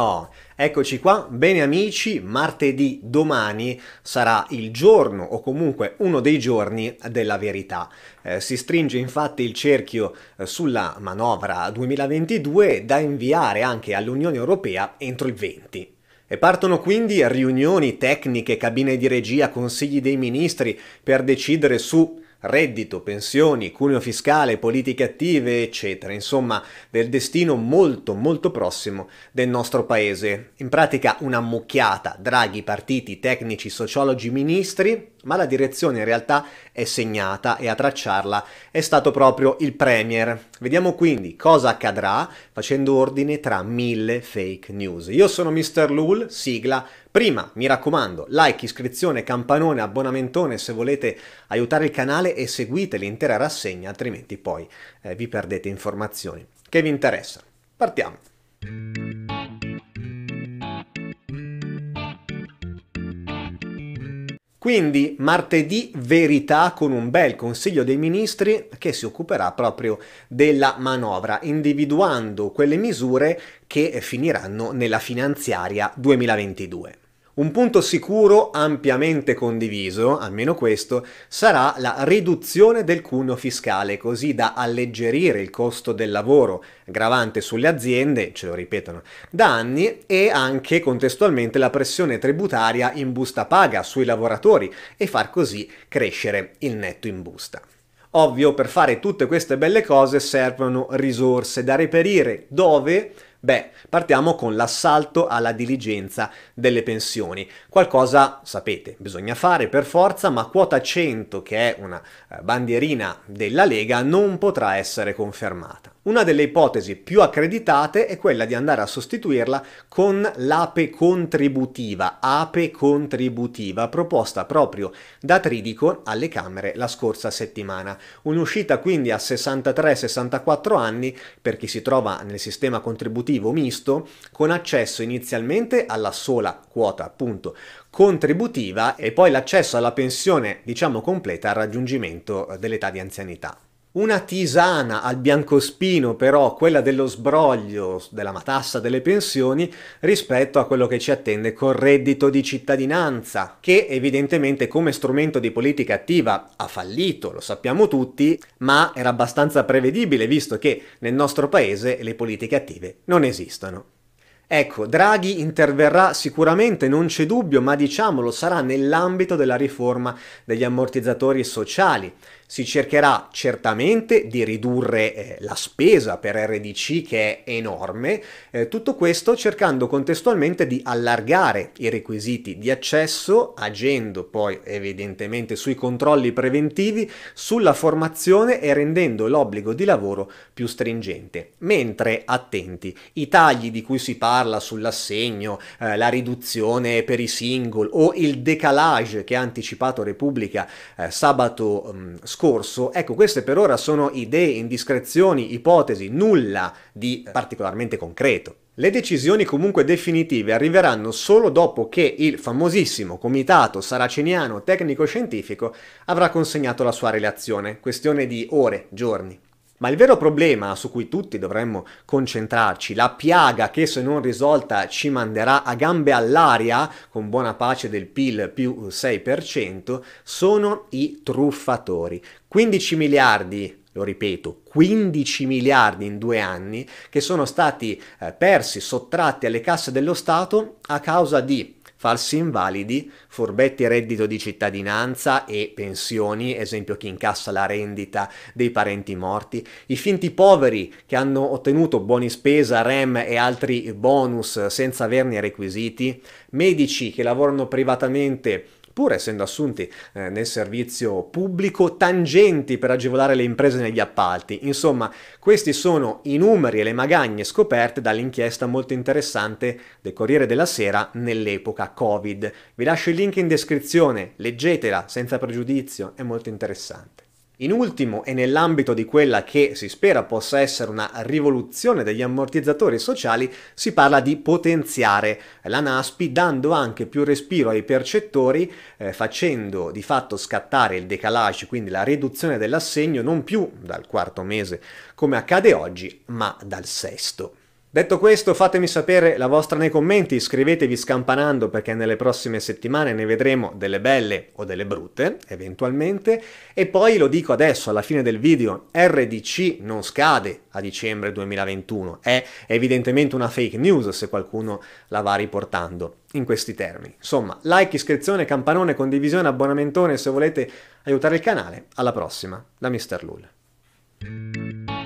Oh, eccoci qua, bene amici, martedì domani sarà il giorno o comunque uno dei giorni della verità. Eh, si stringe infatti il cerchio eh, sulla manovra 2022 da inviare anche all'Unione Europea entro il 20. E partono quindi riunioni tecniche, cabine di regia, consigli dei ministri per decidere su reddito, pensioni, cuneo fiscale, politiche attive, eccetera, insomma del destino molto molto prossimo del nostro paese. In pratica una mucchiata, draghi, partiti, tecnici, sociologi, ministri, ma la direzione in realtà è segnata e a tracciarla è stato proprio il Premier. Vediamo quindi cosa accadrà facendo ordine tra mille fake news. Io sono Mr. Lul, sigla Prima, mi raccomando, like, iscrizione, campanone, abbonamentone se volete aiutare il canale e seguite l'intera rassegna, altrimenti poi eh, vi perdete informazioni che vi interessano. Partiamo! Quindi martedì verità con un bel Consiglio dei Ministri che si occuperà proprio della manovra, individuando quelle misure che finiranno nella finanziaria 2022. Un punto sicuro, ampiamente condiviso, almeno questo, sarà la riduzione del cuneo fiscale, così da alleggerire il costo del lavoro gravante sulle aziende, ce lo ripetono, da anni e anche contestualmente la pressione tributaria in busta paga sui lavoratori e far così crescere il netto in busta. Ovvio, per fare tutte queste belle cose servono risorse da reperire dove Beh, partiamo con l'assalto alla diligenza delle pensioni. Qualcosa, sapete, bisogna fare per forza, ma quota 100, che è una eh, bandierina della Lega, non potrà essere confermata. Una delle ipotesi più accreditate è quella di andare a sostituirla con l'ape contributiva, ape contributiva proposta proprio da Tridico alle Camere la scorsa settimana. Un'uscita quindi a 63-64 anni per chi si trova nel sistema contributivo misto, con accesso inizialmente alla sola quota appunto contributiva e poi l'accesso alla pensione diciamo completa al raggiungimento eh, dell'età di anzianità. Una tisana al biancospino però, quella dello sbroglio della matassa delle pensioni rispetto a quello che ci attende col reddito di cittadinanza, che evidentemente come strumento di politica attiva ha fallito, lo sappiamo tutti, ma era abbastanza prevedibile visto che nel nostro paese le politiche attive non esistono. Ecco, Draghi interverrà sicuramente, non c'è dubbio, ma diciamolo, sarà nell'ambito della riforma degli ammortizzatori sociali. Si cercherà certamente di ridurre eh, la spesa per RDC che è enorme, eh, tutto questo cercando contestualmente di allargare i requisiti di accesso, agendo poi evidentemente sui controlli preventivi, sulla formazione e rendendo l'obbligo di lavoro più stringente. Mentre, attenti, i tagli di cui si parla parla sull'assegno, eh, la riduzione per i single o il decalage che ha anticipato Repubblica eh, sabato mh, mm, scorso, ecco queste per ora sono idee, indiscrezioni, ipotesi, nulla di eh, particolarmente concreto. Le decisioni comunque definitive arriveranno solo dopo che il famosissimo Comitato Saraceniano Tecnico-Scientifico avrà consegnato la sua relazione, questione di ore, giorni. Ma il vero problema su cui tutti dovremmo concentrarci, la piaga che se non risolta ci manderà a gambe all'aria, con buona pace del PIL più 6%, sono i truffatori. 15 miliardi lo ripeto, 15 miliardi in due anni che sono stati eh, persi, sottratti alle casse dello Stato a causa di farsi invalidi, furbetti reddito di cittadinanza e pensioni, esempio chi incassa la rendita dei parenti morti, i finti poveri che hanno ottenuto buoni spesa, REM e altri bonus senza averne requisiti, medici che lavorano privatamente pur essendo assunti eh, nel servizio pubblico, tangenti per agevolare le imprese negli appalti. Insomma, questi sono i numeri e le magagne scoperte dall'inchiesta molto interessante del Corriere della Sera nell'epoca Covid. Vi lascio il link in descrizione, leggetela senza pregiudizio, è molto interessante. In ultimo, e nell'ambito di quella che si spera possa essere una rivoluzione degli ammortizzatori sociali, si parla di potenziare la NASPI dando anche più respiro ai percettori, eh, facendo di fatto scattare il decalage, quindi la riduzione dell'assegno non più dal quarto mese come accade oggi, ma dal sesto. Detto questo, fatemi sapere la vostra nei commenti, iscrivetevi scampanando perché nelle prossime settimane ne vedremo delle belle o delle brutte, eventualmente, e poi lo dico adesso alla fine del video, RDC non scade a dicembre 2021, è evidentemente una fake news se qualcuno la va riportando in questi termini. Insomma, like, iscrizione, campanone, condivisione, abbonamentone se volete aiutare il canale. Alla prossima, da Mr. Lul.